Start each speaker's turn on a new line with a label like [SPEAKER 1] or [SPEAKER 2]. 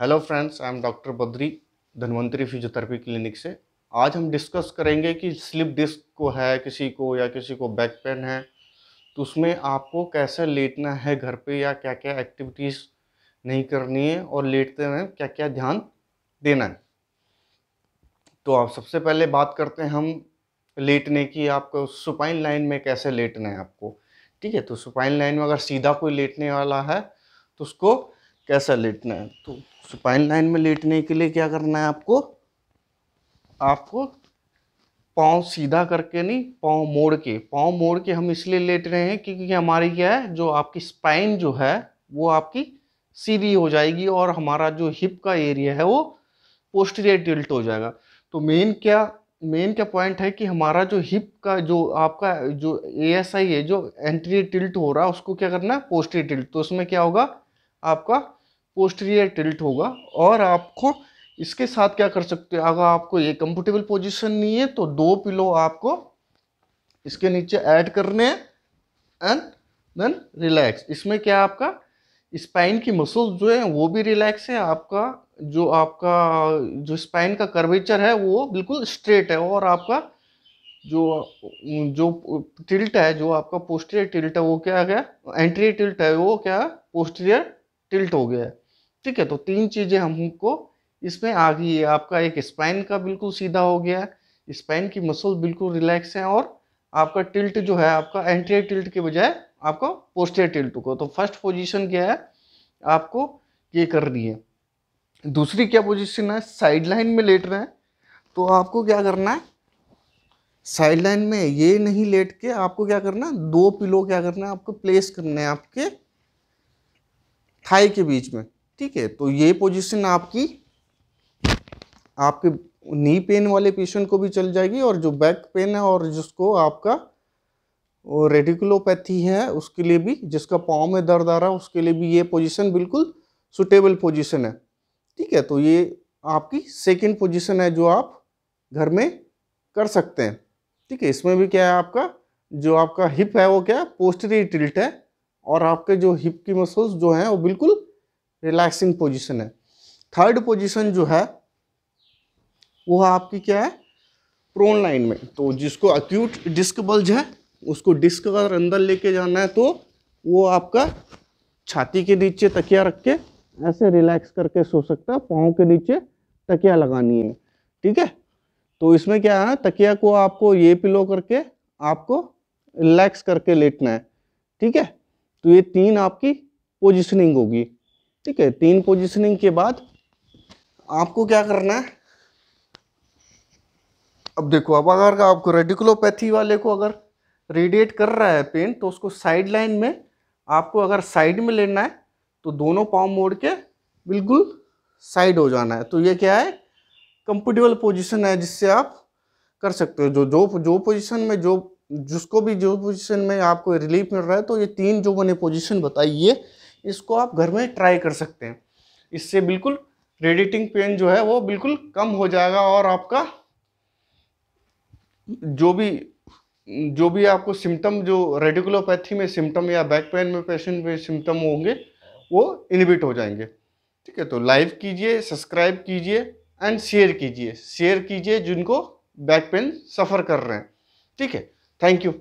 [SPEAKER 1] hello friends I am doctor Badri Dhanvantari physiotherapy clinic से आज हम डिस्कस करेंगे कि स्लिप डिस्क को है किसी को या किसी को बैक पेन है तो उसमें आपको कैसे लेटना है घर पे या क्या क्या एक्टिविटीज़ नहीं करनी है और लेटते हुए क्या क्या ध्यान देना है तो आप सबसे पहले बात करते हैं हम लेटने की आपको सुपाइन लाइन में कैसे लेटना है आपको ठीक है तो सुपाइन लाइन में अगर सीधा कोई लेटने वाला है तो उसको कैसा लेटना है तो सुपाइन लाइन में लेटने के लिए क्या करना है आपको आपको पाँव सीधा करके नहीं पाँव मोड़ के पाँव मोड़ के हम इसलिए लेट रहे हैं क्योंकि हमारी क्या है जो आपकी स्पाइन जो है वो आपकी सीधी हो जाएगी और हमारा जो हिप का एरिया है वो पोस्टीरियर टिल्ट हो जाएगा तो मेन क्या मेन क्या पॉइंट है कि हमारा जो हिप का जो आपका जो ए एस आई है जो एंट्री टिल्ट हो रहा है उसको क्या करना है पोस्टीरियर टिल्ट तो उसमें क्या होगा आपका पोस्टीरियर टिल्ट होगा और आपको इसके साथ क्या कर सकते हो अगर आपको ये कंफर्टेबल पोजीशन नहीं है तो दो पिलो आपको इसके नीचे ऐड करने हैं एंड देन रिलैक्स इसमें क्या आपका स्पाइन की मसल्स जो है वो भी रिलैक्स है आपका जो आपका जो स्पाइन का कर्वेचर है वो बिल्कुल स्ट्रेट है और आपका जो जो टिल्ट है जो आपका पोस्टीरियर टिल्ट है वो क्या है एंट्री टिल्ट है वो क्या पोस्टीरियर टिल्ट हो गया है ठीक है तो तीन चीज़ें हमको इसमें आ गई है आपका एक स्पाइन का बिल्कुल सीधा हो गया है स्पाइन की मसल बिल्कुल रिलैक्स है और आपका टिल्ट जो है आपका एंट्रियर टिल्ट के बजाय आपका पोस्टियर टिल्ट को तो फर्स्ट पोजीशन क्या है आपको ये करनी है दूसरी क्या पोजीशन है साइड लाइन में लेट रहे हैं तो आपको क्या करना है साइड लाइन में ये नहीं लेट के आपको क्या करना है दो पिलो क्या करना है आपको प्लेस करना है आपके थाई के बीच में ठीक है तो ये पोजीशन आपकी आपके नी पेन वाले पेशेंट को भी चल जाएगी और जो बैक पेन है और जिसको आपका रेडिकुलोपैथी है उसके लिए भी जिसका पाँव में दर्द आ रहा है उसके लिए भी ये पोजीशन बिल्कुल सुटेबल पोजीशन है ठीक है तो ये आपकी सेकंड पोजीशन है जो आप घर में कर सकते हैं ठीक है इसमें भी क्या है आपका जो आपका हिप है वो क्या है पोस्टरी टिल्ट है और आपके जो हिप की मसल्स जो हैं वो बिल्कुल रिलैक्सिंग पोजीशन है थर्ड पोजीशन जो है वो आपकी क्या है प्रोन लाइन में तो जिसको अक्यूट डिस्क बल्ज है उसको डिस्क अगर अंदर लेके जाना है तो वो आपका छाती के नीचे तकिया रख के ऐसे रिलैक्स करके सो सकता है पाँव के नीचे तकिया लगानी है ठीक है तो इसमें क्या है तकिया को आपको ये पिलो करके आपको रिलैक्स करके लेटना है ठीक है तो ये तीन आपकी पोजिशनिंग होगी ठीक है तीन पोजिशनिंग के बाद आपको क्या करना है अब देखो अब अगर आपको रेडिकुलोपैथी वाले को अगर रेडिएट कर रहा है पेन तो उसको साइड लाइन में आपको अगर साइड में लेना है तो दोनों पाँव मोड़ के बिल्कुल साइड हो जाना है तो ये क्या है कंफर्टेबल पोजीशन है जिससे आप कर सकते हो जो जो जो पोजीशन में जो जिसको भी जो पोजीशन में आपको रिलीफ मिल रहा है तो ये तीन जो मैंने पोजीशन बताई है इसको आप घर में ट्राई कर सकते हैं इससे बिल्कुल रेडिटिंग पेन जो है वो बिल्कुल कम हो जाएगा और आपका जो भी जो भी आपको सिम्टम जो रेडिकुलोपैथी में सिम्टम या बैक पेन में पेशेंट में सिम्टम होंगे वो इनिबिट हो जाएंगे ठीक है तो लाइव कीजिए सब्सक्राइब कीजिए एंड शेयर कीजिए शेयर कीजिए जिनको बैक पेन सफ़र कर रहे हैं ठीक है थैंक यू